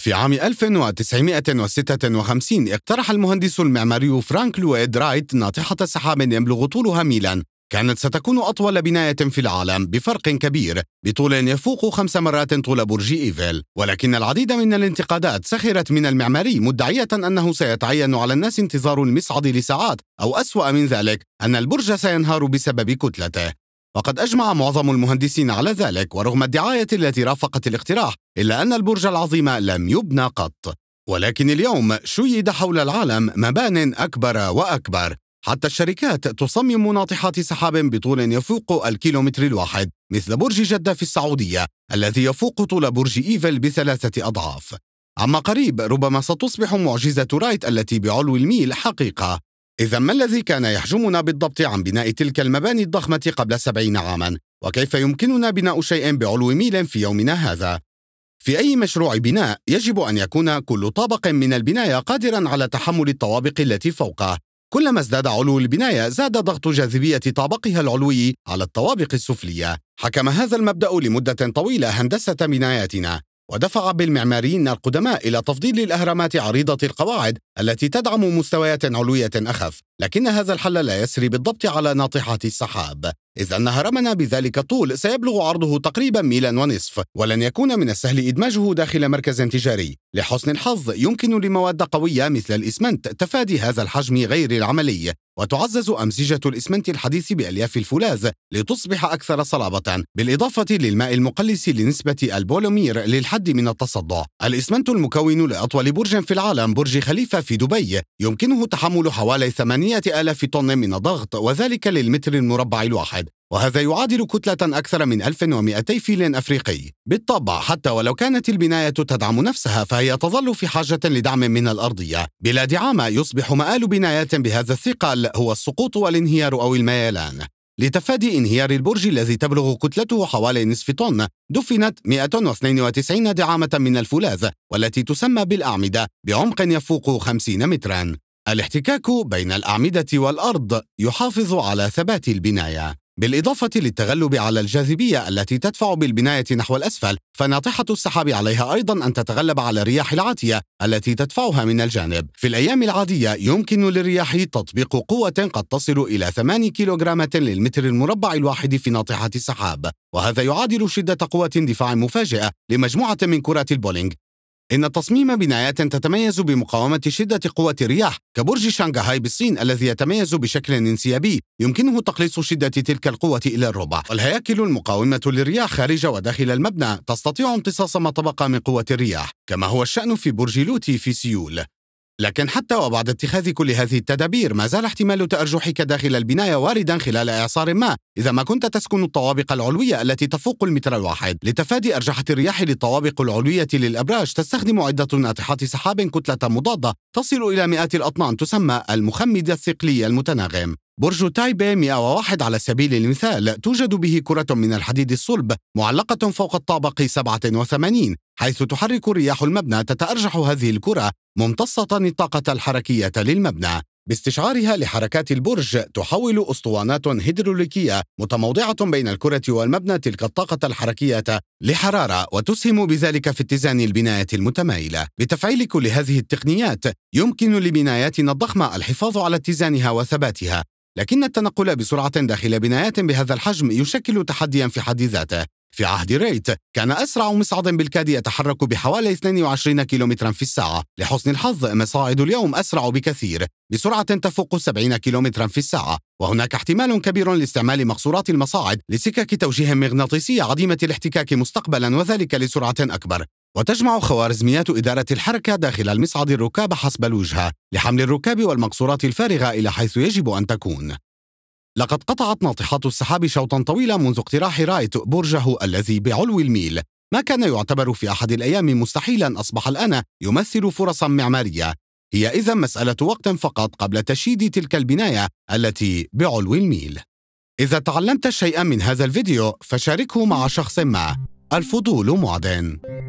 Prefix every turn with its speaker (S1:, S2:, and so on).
S1: في عام 1956 اقترح المهندس المعماري فرانك لويد رايت ناطحة سحاب يبلغ طولها ميلاً كانت ستكون أطول بناية في العالم بفرق كبير بطول يفوق خمس مرات طول برج إيفل ولكن العديد من الانتقادات سخرت من المعماري مدعية أنه سيتعين على الناس انتظار المصعد لساعات أو أسوأ من ذلك أن البرج سينهار بسبب كتلته وقد أجمع معظم المهندسين على ذلك ورغم الدعاية التي رافقت الاقتراح إلا أن البرج العظيم لم يبنى قط ولكن اليوم شيد حول العالم مبان أكبر وأكبر حتى الشركات تصمم ناطحات سحاب بطول يفوق الكيلومتر الواحد مثل برج جدة في السعودية الذي يفوق طول برج إيفل بثلاثة أضعاف عما قريب ربما ستصبح معجزة رايت التي بعلو الميل حقيقة إذا ما الذي كان يحجمنا بالضبط عن بناء تلك المباني الضخمة قبل سبعين عاما؟ وكيف يمكننا بناء شيء بعلو ميل في يومنا هذا؟ في أي مشروع بناء يجب أن يكون كل طابق من البناية قادرا على تحمل الطوابق التي فوقه كلما ازداد علو البناية زاد ضغط جاذبية طابقها العلوي على الطوابق السفلية حكم هذا المبدأ لمدة طويلة هندسة بناياتنا ودفع بالمعماريين القدماء إلى تفضيل الأهرامات عريضة القواعد التي تدعم مستويات علوية أخف لكن هذا الحل لا يسري بالضبط على ناطحة السحاب إذ أن هرمنا بذلك الطول سيبلغ عرضه تقريبا ميلا ونصف ولن يكون من السهل إدماجه داخل مركز تجاري لحسن الحظ يمكن لمواد قوية مثل الإسمنت تفادي هذا الحجم غير العملي وتعزز أمزجة الإسمنت الحديث بألياف الفولاذ لتصبح أكثر صلابة بالإضافة للماء المقلس لنسبة البولومير للحد من التصدع الإسمنت المكون لأطول برج في العالم برج خليفة في دبي يمكنه تحمل حوالي 8000 طن من الضغط وذلك للمتر المربع الواحد وهذا يعادل كتلة أكثر من 1200 فيل أفريقي بالطبع حتى ولو كانت البناية تدعم نفسها فهي تظل في حاجة لدعم من الأرضية بلا دعامة يصبح مآل بنايات بهذا الثقل هو السقوط والانهيار أو الميلان لتفادي انهيار البرج الذي تبلغ كتلته حوالي نصف طن دفنت 192 دعامة من الفولاذ والتي تسمى بالأعمدة بعمق يفوق 50 مترا الاحتكاك بين الأعمدة والأرض يحافظ على ثبات البناية بالإضافة للتغلب على الجاذبية التي تدفع بالبناية نحو الأسفل فناطحة السحاب عليها أيضا أن تتغلب على الرياح العاتية التي تدفعها من الجانب في الأيام العادية يمكن للرياح تطبيق قوة قد تصل إلى 8 كيلوغرامات للمتر المربع الواحد في ناطحة السحاب وهذا يعادل شدة قوة اندفاع مفاجئة لمجموعة من كرات البولينج إن تصميم بنايات تتميز بمقاومة شدة قوة الرياح كبرج شانغهاي بالصين الذي يتميز بشكل انسيابي يمكنه تقليص شدة تلك القوة إلى الربع والهياكل المقاومة للرياح خارج وداخل المبنى تستطيع امتصاص ما تبقى من قوة الرياح كما هو الشأن في برج لوتي في سيول لكن حتى وبعد اتخاذ كل هذه التدابير ما زال احتمال تأرجحك داخل البناية واردا خلال إعصار ما إذا ما كنت تسكن الطوابق العلوية التي تفوق المتر الواحد لتفادي أرجحة الرياح للطوابق العلوية للأبراج تستخدم عدة ناطحات سحاب كتلة مضادة تصل إلى مئات الأطنان تسمى المخمد الثقلي المتناغم برج تايبي 101 على سبيل المثال توجد به كرة من الحديد الصلب معلقة فوق الطابق 87 حيث تحرك رياح المبنى تتأرجح هذه الكرة ممتصة الطاقة الحركية للمبنى باستشعارها لحركات البرج تحول اسطوانات هيدروليكيه متموضعه بين الكره والمبنى تلك الطاقه الحركيه لحراره وتسهم بذلك في اتزان البنايه المتمايله بتفعيل كل هذه التقنيات يمكن لبناياتنا الضخمه الحفاظ على اتزانها وثباتها لكن التنقل بسرعه داخل بنايات بهذا الحجم يشكل تحديا في حد ذاته في عهد ريت كان أسرع مصعد بالكاد يتحرك بحوالي 22 كيلومترا في الساعة لحسن الحظ مصاعد اليوم أسرع بكثير بسرعة تفوق 70 كيلومترا في الساعة وهناك احتمال كبير لاستعمال مقصورات المصاعد لسكك توجيه مغناطيسية عديمة الاحتكاك مستقبلا وذلك لسرعة أكبر وتجمع خوارزميات إدارة الحركة داخل المصعد الركاب حسب الوجهة لحمل الركاب والمقصورات الفارغة إلى حيث يجب أن تكون لقد قطعت ناطحات السحاب شوطا طويلا منذ اقتراح رايت برجه الذي بعلو الميل ما كان يعتبر في أحد الأيام مستحيلا أصبح الآن يمثل فرصا معمارية هي إذا مسألة وقت فقط قبل تشييد تلك البناية التي بعلو الميل إذا تعلمت شيئا من هذا الفيديو فشاركه مع شخص ما الفضول معدن